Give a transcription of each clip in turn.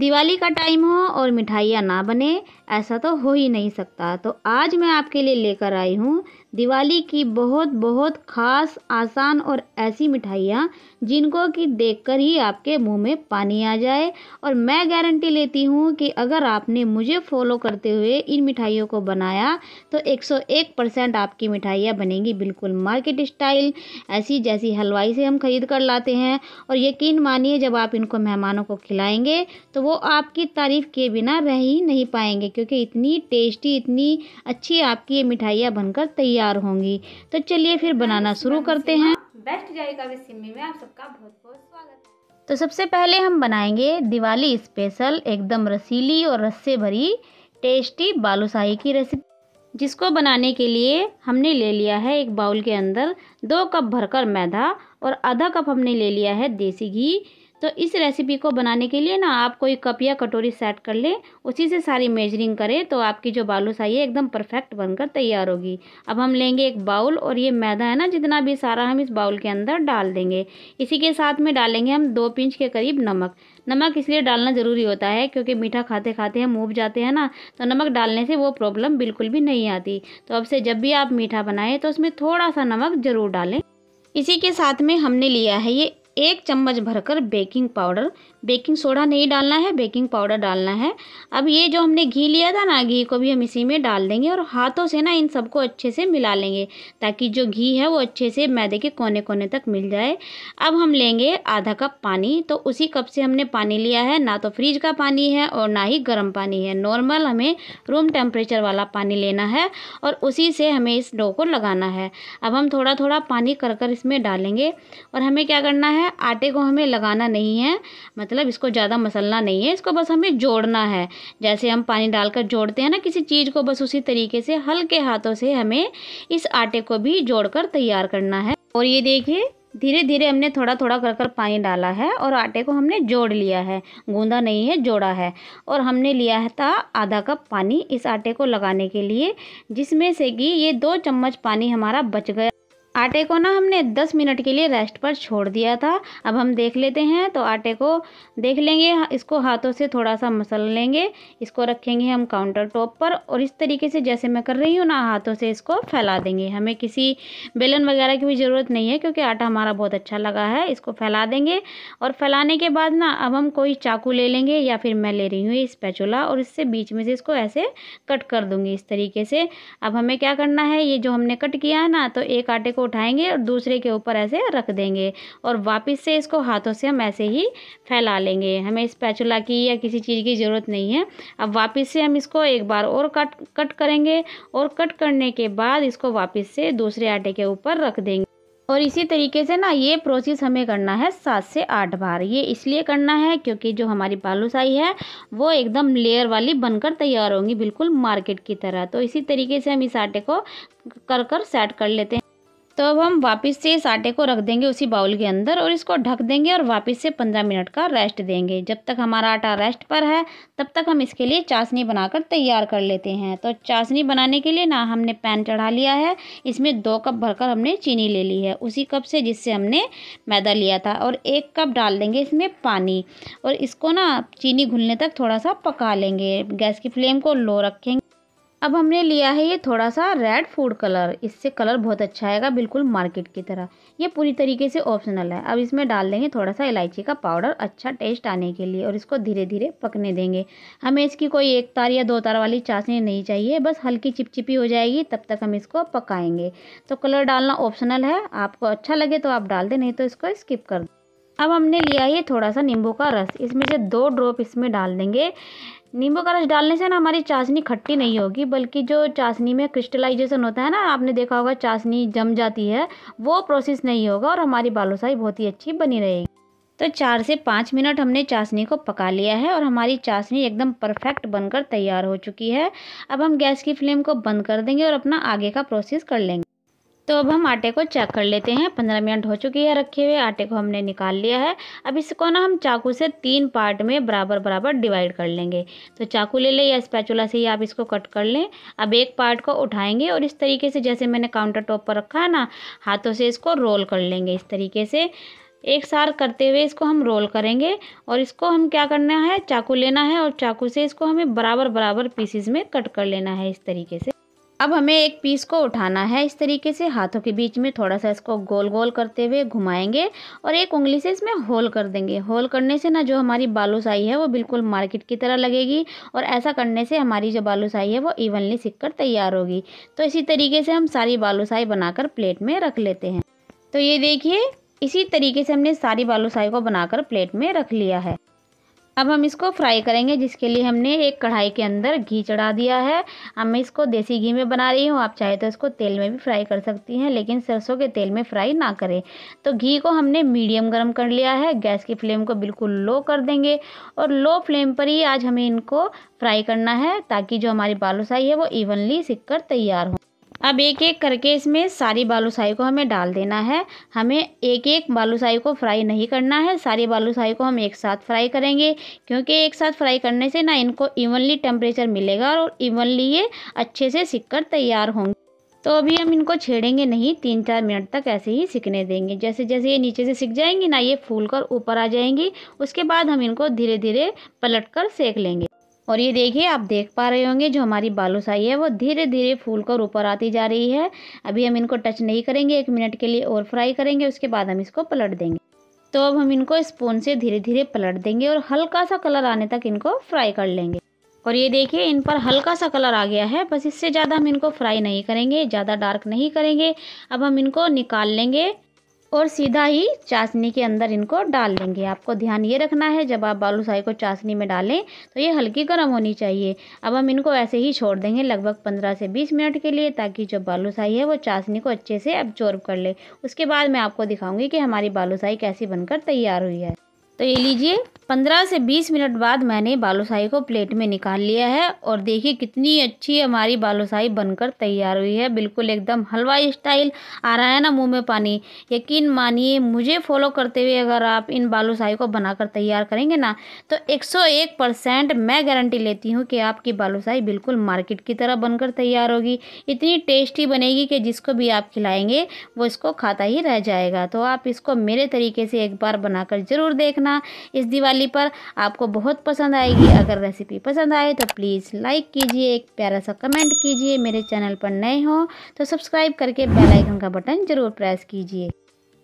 दिवाली का टाइम हो और मिठाइयाँ ना बने ऐसा तो हो ही नहीं सकता तो आज मैं आपके लिए लेकर आई हूँ दिवाली की बहुत बहुत खास आसान और ऐसी मिठाइयाँ जिनको कि देखकर ही आपके मुंह में पानी आ जाए और मैं गारंटी लेती हूँ कि अगर आपने मुझे फॉलो करते हुए इन मिठाइयों को बनाया तो 101 परसेंट आपकी मिठाइयाँ बनेंगी बिल्कुल मार्केट स्टाइल ऐसी जैसी हलवाई से हम खरीद कर लाते हैं और यकीन मानिए जब आप इनको मेहमानों को खिलाएंगे तो वो आपकी तारीफ़ किए बिना रह ही नहीं पाएंगे क्योंकि इतनी टेस्टी इतनी अच्छी आपकी ये मिठाइयाँ बनकर तैयार तैयार होंगी तो चलिए फिर बनाना शुरू करते हैं बेस्ट जाएगा भी सिम्मी में आप सबका बहुत बहुत स्वागत तो सबसे पहले हम बनाएंगे दिवाली स्पेशल एकदम रसीली और रस से भरी टेस्टी बालूशाही की रेसिपी जिसको बनाने के लिए हमने ले लिया है एक बाउल के अंदर दो कप भरकर मैदा और आधा कप हमने ले लिया है देसी घी तो इस रेसिपी को बनाने के लिए ना आप कोई कप या कटोरी सेट कर लें उसी से सारी मेजरिंग करें तो आपकी जो बालूशाही है एकदम परफेक्ट बनकर तैयार होगी अब हम लेंगे एक बाउल और ये मैदा है ना जितना भी सारा हम इस बाउल के अंदर डाल देंगे इसी के साथ में डालेंगे हम दो पिंच के करीब नमक नमक इसलिए डालना ज़रूरी होता है क्योंकि मीठा खाते खाते हम उब जाते हैं ना तो नमक डालने से वो प्रॉब्लम बिल्कुल भी नहीं आती तो अब से जब भी आप मीठा बनाएं तो उसमें थोड़ा सा नमक ज़रूर डालें इसी के साथ में हमने लिया है ये एक चम्मच भरकर बेकिंग पाउडर बेकिंग सोडा नहीं डालना है बेकिंग पाउडर डालना है अब ये जो हमने घी लिया था ना घी को भी हम इसी में डाल देंगे और हाथों से ना इन सबको अच्छे से मिला लेंगे ताकि जो घी है वो अच्छे से मैदे के कोने कोने तक मिल जाए अब हम लेंगे आधा कप पानी तो उसी कप से हमने पानी लिया है ना तो फ्रिज का पानी है और ना ही गर्म पानी है नॉर्मल हमें रूम टेम्परेचर वाला पानी लेना है और उसी से हमें इस डो को लगाना है अब हम थोड़ा थोड़ा पानी कर कर इसमें डालेंगे और हमें क्या करना है आटे को हमें लगाना नहीं है मतलब मतलब इसको ज़्यादा मसलना नहीं है इसको बस हमें जोड़ना है जैसे हम पानी डालकर जोड़ते हैं ना किसी चीज़ को बस उसी तरीके से हल्के हाथों से हमें इस आटे को भी जोड़कर तैयार करना है और ये देखिए धीरे धीरे हमने थोड़ा थोड़ा कर कर पानी डाला है और आटे को हमने जोड़ लिया है गूंदा नहीं है जोड़ा है और हमने लिया है था आधा कप पानी इस आटे को लगाने के लिए जिसमें से कि ये दो चम्मच पानी हमारा बच गया आटे को ना हमने 10 मिनट के लिए रेस्ट पर छोड़ दिया था अब हम देख लेते हैं तो आटे को देख लेंगे इसको हाथों से थोड़ा सा मसल लेंगे इसको रखेंगे हम काउंटर टॉप पर और इस तरीके से जैसे मैं कर रही हूँ ना हाथों से इसको फैला देंगे हमें किसी बेलन वगैरह की भी ज़रूरत नहीं है क्योंकि आटा हमारा बहुत अच्छा लगा है इसको फैला देंगे और फैलाने के बाद ना अब हम कोई चाकू ले लेंगे या फिर मैं ले रही हूँ इस पैचोला और इससे बीच में से इसको ऐसे कट कर दूँगी इस तरीके से अब हमें क्या करना है ये जो हमने कट किया है ना तो एक आटे को उठाएंगे और दूसरे के ऊपर ऐसे रख देंगे और वापस से इसको हाथों से हम ऐसे ही फैला लेंगे हमें इस पैचुला की या किसी चीज़ की ज़रूरत नहीं है अब वापस से हम इसको एक बार और कट कट करेंगे और कट करने के बाद इसको वापस से दूसरे आटे के ऊपर रख देंगे और इसी तरीके से ना ये प्रोसेस हमें करना है सात से आठ बार ये इसलिए करना है क्योंकि जो हमारी बालूसाई है वो एकदम लेयर वाली बनकर तैयार होंगी बिल्कुल मार्केट की तरह तो इसी तरीके से हम इस आटे को कर कर सेट कर लेते हैं तो अब हम वापस से इस आटे को रख देंगे उसी बाउल के अंदर और इसको ढक देंगे और वापस से पंद्रह मिनट का रेस्ट देंगे जब तक हमारा आटा रेस्ट पर है तब तक हम इसके लिए चाशनी बनाकर तैयार कर लेते हैं तो चाशनी बनाने के लिए ना हमने पैन चढ़ा लिया है इसमें दो कप भरकर हमने चीनी ले ली है उसी कप से जिससे हमने मैदा लिया था और एक कप डाल देंगे इसमें पानी और इसको ना चीनी घुलने तक थोड़ा सा पका लेंगे गैस की फ्लेम को लो रखेंगे अब हमने लिया है ये थोड़ा सा रेड फूड कलर इससे कलर बहुत अच्छा आएगा बिल्कुल मार्केट की तरह ये पूरी तरीके से ऑप्शनल है अब इसमें डाल देंगे थोड़ा सा इलायची का पाउडर अच्छा टेस्ट आने के लिए और इसको धीरे धीरे पकने देंगे हमें इसकी कोई एक तार या दो तार वाली चाशनी नहीं चाहिए बस हल्की चिपचिपी हो जाएगी तब तक हम इसको पकाएंगे तो कलर डालना ऑप्शनल है आपको अच्छा लगे तो आप डाल दें नहीं तो इसको स्किप कर दें अब हमने लिया ये थोड़ा सा नींबू का रस इसमें से दो ड्रॉप इसमें डाल देंगे नींबू का रस डालने से ना हमारी चाशनी खट्टी नहीं होगी बल्कि जो चाशनी में क्रिस्टलाइजेशन होता है ना आपने देखा होगा चाशनी जम जाती है वो प्रोसेस नहीं होगा और हमारी बालूशाही बहुत ही अच्छी बनी रहेगी तो चार से पाँच मिनट हमने चाशनी को पका लिया है और हमारी चाशनी एकदम परफेक्ट बनकर तैयार हो चुकी है अब हम गैस की फ्लेम को बंद कर देंगे और अपना आगे का प्रोसेस कर लेंगे तो अब हम आटे को चेक कर लेते हैं पंद्रह मिनट हो चुकी है रखे हुए आटे को हमने निकाल लिया है अब इसको ना हम चाकू से तीन पार्ट में बराबर बराबर डिवाइड कर लेंगे तो चाकू ले लें या स्पैचुला से ही आप इसको कट कर लें अब एक पार्ट को उठाएंगे और इस तरीके से जैसे मैंने काउंटर टॉप पर रखा है ना हाथों से इसको रोल कर लेंगे इस तरीके से एक सार करते हुए इसको हम रोल करेंगे और इसको हम क्या करना है चाकू लेना है और चाकू से इसको हमें बराबर बराबर पीसीज में कट कर लेना है इस तरीके से अब हमें एक पीस को उठाना है इस तरीके से हाथों के बीच में थोड़ा सा इसको गोल गोल करते हुए घुमाएंगे और एक उंगली से इसमें होल कर देंगे होल करने से ना जो हमारी बालूसाई है वो बिल्कुल मार्केट की तरह लगेगी और ऐसा करने से हमारी जो बालूसाई है वो इवनली सिक कर तैयार होगी तो इसी तरीके से हम सारी बालूसाई बनाकर प्लेट में रख लेते हैं तो ये देखिए इसी तरीके से हमने सारी बालूसाई को बनाकर प्लेट में रख लिया है अब हम इसको फ्राई करेंगे जिसके लिए हमने एक कढ़ाई के अंदर घी चढ़ा दिया है अब मैं इसको देसी घी में बना रही हूँ आप चाहे तो इसको तेल में भी फ्राई कर सकती हैं लेकिन सरसों के तेल में फ्राई ना करें तो घी को हमने मीडियम गर्म कर लिया है गैस की फ्लेम को बिल्कुल लो कर देंगे और लो फ्लेम पर ही आज हमें इनको फ्राई करना है ताकि जो हमारी बालूसाई है वो इवनली सिक तैयार हो अब एक एक करके इसमें सारी बालूशाही को हमें डाल देना है हमें एक एक बालूशाही को फ्राई नहीं करना है सारी बालूशाही को हम एक साथ फ्राई करेंगे क्योंकि एक साथ फ्राई करने से ना इनको इवनली टेम्परेचर मिलेगा और इवनली ये अच्छे से सिक कर तैयार होंगे तो अभी हम इनको छेड़ेंगे नहीं तीन चार मिनट तक ऐसे ही सिकने देंगे जैसे जैसे ये नीचे से सिक जाएंगी ना ये फूल कर ऊपर आ जाएंगी उसके बाद हम इनको धीरे धीरे पलट कर सेक लेंगे और ये देखिए आप देख पा रहे होंगे जो हमारी बालूसाई है वो धीरे धीरे फूल कर ऊपर आती जा रही है अभी हम इनको टच नहीं करेंगे एक मिनट के लिए और फ्राई करेंगे उसके बाद हम इसको पलट देंगे तो अब हम इनको स्पून से धीरे धीरे पलट देंगे और हल्का सा कलर आने तक इनको फ्राई कर लेंगे और ये देखिए इन पर हल्का सा कलर आ गया है बस इससे ज़्यादा हम इनको फ्राई नहीं करेंगे ज़्यादा डार्क नहीं करेंगे अब हम इनको निकाल लेंगे और सीधा ही चाशनी के अंदर इनको डाल देंगे आपको ध्यान ये रखना है जब आप बालूसाही को चाशनी में डालें तो ये हल्की गर्म होनी चाहिए अब हम इनको ऐसे ही छोड़ देंगे लगभग पंद्रह से बीस मिनट के लिए ताकि जो बालूसाही है वो चाशनी को अच्छे से एब्जॉर्ब कर ले उसके बाद मैं आपको दिखाऊँगी कि हमारी बालूसाही कैसी बनकर तैयार हुई है तो ये लीजिए पंद्रह से बीस मिनट बाद मैंने बालूशाही को प्लेट में निकाल लिया है और देखिए कितनी अच्छी हमारी बालूशाही बनकर तैयार हुई है बिल्कुल एकदम हलवा स्टाइल आ रहा है ना मुंह में पानी यकीन मानिए मुझे फॉलो करते हुए अगर आप इन बालूशाही को बनाकर तैयार करेंगे ना तो 101 परसेंट मैं गारंटी लेती हूँ कि आपकी बालूशाही बिल्कुल मार्केट की तरह बनकर तैयार होगी इतनी टेस्टी बनेगी कि जिसको भी आप खिलाएँगे वो इसको खाता ही रह जाएगा तो आप इसको मेरे तरीके से एक बार बनाकर ज़रूर देखना बनाना इस दिवाली पर आपको बहुत पसंद आएगी अगर रेसिपी पसंद आए तो प्लीज़ लाइक कीजिए एक प्यारा सा कमेंट कीजिए मेरे चैनल पर नए हो तो सब्सक्राइब करके बेल आइकन का बटन ज़रूर प्रेस कीजिए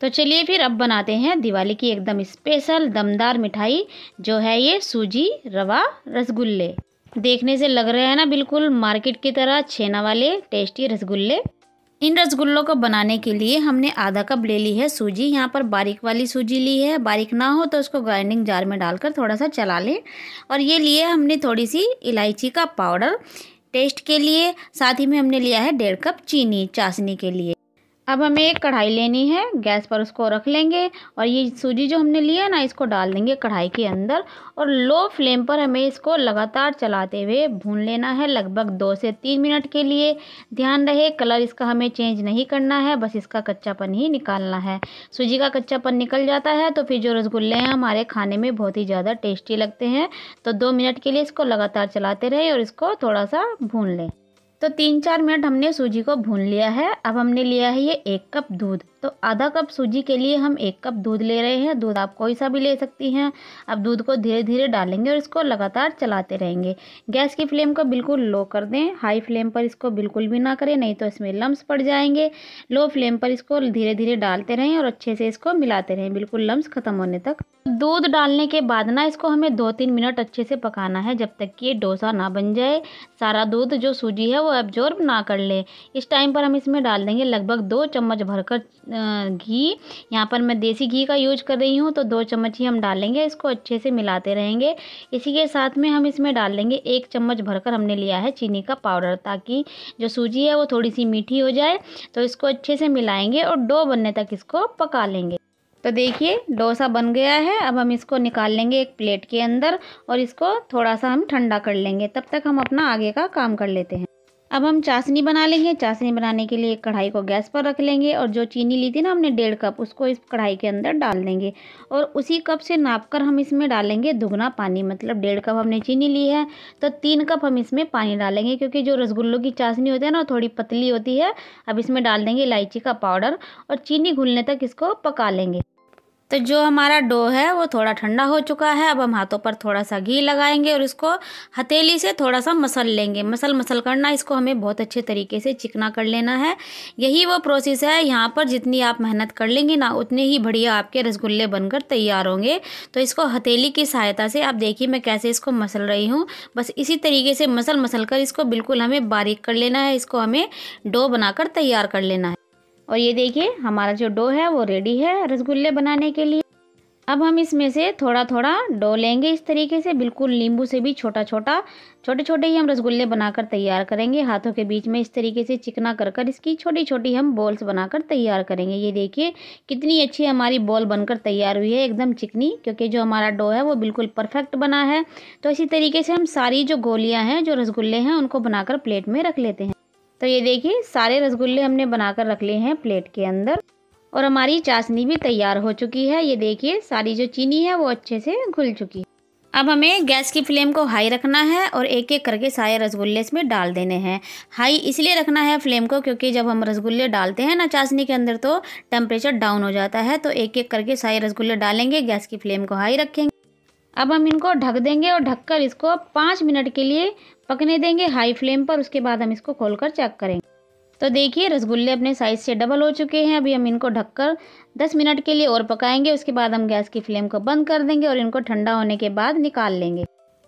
तो चलिए फिर अब बनाते हैं दिवाली की एकदम स्पेशल दमदार मिठाई जो है ये सूजी रवा रसगुल्ले देखने से लग रहे हैं ना बिल्कुल मार्केट की तरह छेना वाले टेस्टी रसगुल्ले इन रसगुल्लों को बनाने के लिए हमने आधा कप ले ली है सूजी यहाँ पर बारीक वाली सूजी ली है बारीक ना हो तो उसको ग्राइंडिंग जार में डालकर थोड़ा सा चला लें और ये लिए हमने थोड़ी सी इलायची का पाउडर टेस्ट के लिए साथ ही में हमने लिया है डेढ़ कप चीनी चाशनी के लिए अब हमें एक कढ़ाई लेनी है गैस पर उसको रख लेंगे और ये सूजी जो हमने लिया है ना इसको डाल देंगे कढ़ाई के अंदर और लो फ्लेम पर हमें इसको लगातार चलाते हुए भून लेना है लगभग दो से तीन मिनट के लिए ध्यान रहे कलर इसका हमें चेंज नहीं करना है बस इसका कच्चापन ही निकालना है सूजी का कच्चापन निकल जाता है तो फिर जो रसगुल्ले हैं हमारे खाने में बहुत ही ज़्यादा टेस्टी लगते हैं तो दो मिनट के लिए इसको लगातार चलाते रहे और इसको थोड़ा सा भून लें तो तीन चार मिनट हमने सूजी को भून लिया है अब हमने लिया है ये एक कप दूध तो आधा कप सूजी के लिए हम एक कप दूध ले रहे हैं दूध आप कोई सा भी ले सकती हैं अब दूध को धीरे धीरे डालेंगे और इसको लगातार चलाते रहेंगे गैस की फ्लेम को बिल्कुल लो कर दें हाई फ्लेम पर इसको बिल्कुल भी ना करें नहीं तो इसमें लम्ब पड़ जाएंगे लो फ्लेम पर इसको धीरे धीरे डालते रहें और अच्छे से इसको मिलाते रहें बिल्कुल लम्ब ख़त्म होने तक दूध डालने के बाद ना इसको हमें दो तीन मिनट अच्छे से पकाना है जब तक कि ये डोसा ना बन जाए सारा दूध जो सूजी है वो एब्जॉर्ब ना कर ले इस टाइम पर हम इसमें डाल देंगे लगभग दो चम्मच भरकर घी यहाँ पर मैं देसी घी का यूज कर रही हूँ तो दो चम्मच ही हम डालेंगे इसको अच्छे से मिलाते रहेंगे इसी के साथ में हम इसमें डाल लेंगे एक चम्मच भरकर हमने लिया है चीनी का पाउडर ताकि जो सूजी है वो थोड़ी सी मीठी हो जाए तो इसको अच्छे से मिलाएंगे और डो बनने तक इसको पका लेंगे तो देखिए डोसा बन गया है अब हम इसको निकाल लेंगे एक प्लेट के अंदर और इसको थोड़ा सा हम ठंडा कर लेंगे तब तक हम अपना आगे का काम कर लेते हैं अब हम चाशनी बना लेंगे चाशनी बनाने के लिए कढ़ाई को गैस पर रख लेंगे और जो चीनी ली थी ना हमने डेढ़ कप उसको इस कढ़ाई के अंदर डाल देंगे और उसी कप से नाप कर हम इसमें डालेंगे दुगना पानी मतलब डेढ़ कप हमने चीनी ली है तो तीन कप हम इसमें पानी डालेंगे क्योंकि जो रसगुल्लों की चाशनी होती है ना थोड़ी पतली होती है अब इसमें डाल देंगे इलायची का पाउडर और चीनी घुलने तक इसको पका लेंगे तो जो हमारा डो है वो थोड़ा ठंडा हो चुका है अब हम हाथों पर थोड़ा सा घी लगाएंगे और इसको हथेली से थोड़ा सा मसल लेंगे मसल मसल करना इसको हमें बहुत अच्छे तरीके से चिकना कर लेना है यही वो प्रोसेस है यहाँ पर जितनी आप मेहनत कर लेंगे ना उतने ही बढ़िया आपके रसगुल्ले बनकर तैयार होंगे तो इसको हथेली की सहायता से आप देखिए मैं कैसे इसको मसल रही हूँ बस इसी तरीके से मसल मसल कर इसको बिल्कुल हमें बारीक कर लेना है इसको हमें डो बनाकर तैयार कर लेना है और ये देखिए हमारा जो डो है वो रेडी है रसगुल्ले बनाने के लिए अब हम इसमें से थोड़ा थोड़ा डो लेंगे इस तरीके से बिल्कुल नींबू से भी छोटा छोटा छोटे छोटे ही हम रसगुल्ले बनाकर तैयार करेंगे हाथों के बीच में इस तरीके से चिकना कर कर इसकी छोटी छोटी हम बॉल्स बनाकर तैयार करेंगे ये देखिए कितनी अच्छी हमारी बॉल बनकर तैयार हुई है एकदम चिकनी क्योंकि जो हमारा डो है वो बिल्कुल परफेक्ट बना है तो इसी तरीके से हम सारी जो गोलियाँ हैं जो रसगुल्ले हैं उनको बनाकर प्लेट में रख लेते हैं तो ये देखिए सारे रसगुल्ले हमने बनाकर रख लिए हैं प्लेट के अंदर और हमारी चाशनी भी तैयार हो चुकी है ये देखिए सारी जो चीनी है वो अच्छे से घुल चुकी है अब हमें गैस की फ्लेम को हाई रखना है और एक एक करके सारे रसगुल्ले इसमें डाल देने हैं हाई इसलिए रखना है फ्लेम को क्योंकि जब हम रसगुल्ले डालते हैं ना चाशनी के अंदर तो टेम्परेचर डाउन हो जाता है तो एक एक करके सारे रसगुल्ले डालेंगे गैस की फ्लेम को हाई रखेंगे अब हम इनको ढक देंगे और ढककर इसको पाँच मिनट के लिए पकने देंगे हाई फ्लेम पर उसके बाद हम इसको खोलकर चेक करेंगे तो देखिए रसगुल्ले अपने साइज़ से डबल हो चुके हैं अभी हम इनको ढककर 10 मिनट के लिए और पकाएंगे उसके बाद हम गैस की फ्लेम को बंद कर देंगे और इनको ठंडा होने के बाद निकाल लेंगे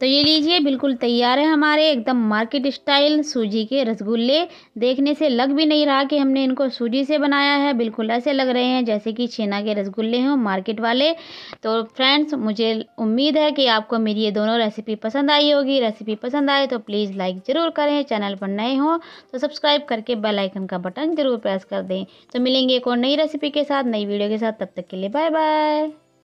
तो ये लीजिए बिल्कुल तैयार है हमारे एकदम मार्केट स्टाइल सूजी के रसगुल्ले देखने से लग भी नहीं रहा कि हमने इनको सूजी से बनाया है बिल्कुल ऐसे लग रहे हैं जैसे कि छेना के रसगुल्ले हों मार्केट वाले तो फ्रेंड्स मुझे उम्मीद है कि आपको मेरी ये दोनों रेसिपी पसंद आई होगी रेसिपी पसंद आए तो प्लीज़ लाइक ज़रूर करें चैनल पर नए हों तो सब्सक्राइब करके बेलाइकन का बटन ज़रूर प्रेस कर दें तो मिलेंगे एक और नई रेसिपी के साथ नई वीडियो के साथ तब तक के लिए बाय बाय